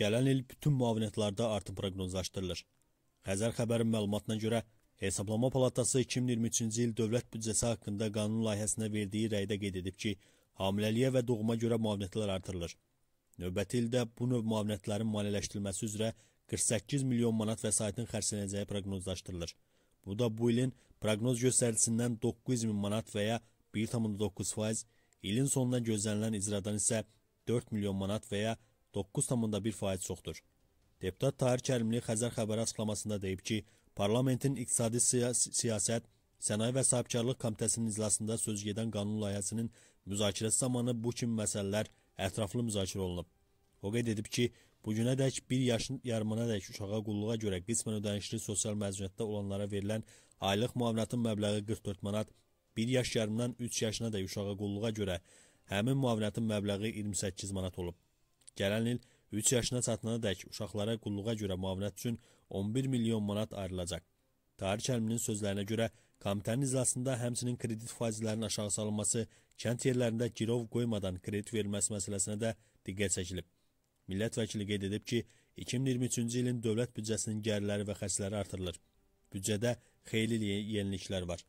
Gələn il bütün müavinətlərdə artım proqnozlaşdırılır. Xəzər xəbərin məlumatına görə Hesablama Palatası 2023-cü il dövlət büdcəsi haqqında qanun layihəsinə verdiyi rəydə qeyd edib ki, hamiləliyə və doğuma görə müavinətlər artırılır. Növbəti ildə bu növ müavinətlərin maliyyələşdirilməsi üzrə 48 milyon manat vəsaitin xərclənəcəyi proqnozlaşdırılır. Bu da bu ilin proqnoz göstəricisindən 900 min manat və ya 1,9 faiz, ilin sonuna gözlənilən icradan isə 4 milyon manat və ya 9,1% çoxdur. Deputat Tahir Kərimli Xəzər xəbəri açıqlamasında deyib ki, parlamentin iqtisadi siyas siyasət, Sənaye və Sahibkarlıq Komitəsinin iclasında söz gedən qanun layihəsinin müzakirəsi zamanı bu kimi məsələlər ətraflı müzakirə olunub. O qeyd edib ki, bugünə dək bir yaşın yarımına dək uşağa qulluğa görə qismən ödənişli sosial məzuniyyətdə olanlara verilən aylıq müavinətin məbləği 44 manat, bir yaş yarımdan 3 yaşına dək uşağa qulluğa görə həmin müavinətin məbləği 28 manat olub. Gələn il 3 yaşına çatana dək uşaqlara qulluğa görə müavinət üçün 11 milyon manat ayrılacaq. Tarih Əlminin sözlərinə görə komitənin iclasında həmçinin kredit faizlərinin aşağı salınması, kənd yerlərində girov qoymadan kredit verilməsi məsələsinə də diqqət çəkilib. Millət vəkili qeyd edib ki, 2023-cü ilin dövlət büdcəsinin gəlirləri və xərcləri artırılır. Büdcədə xeyli yeniliklər var.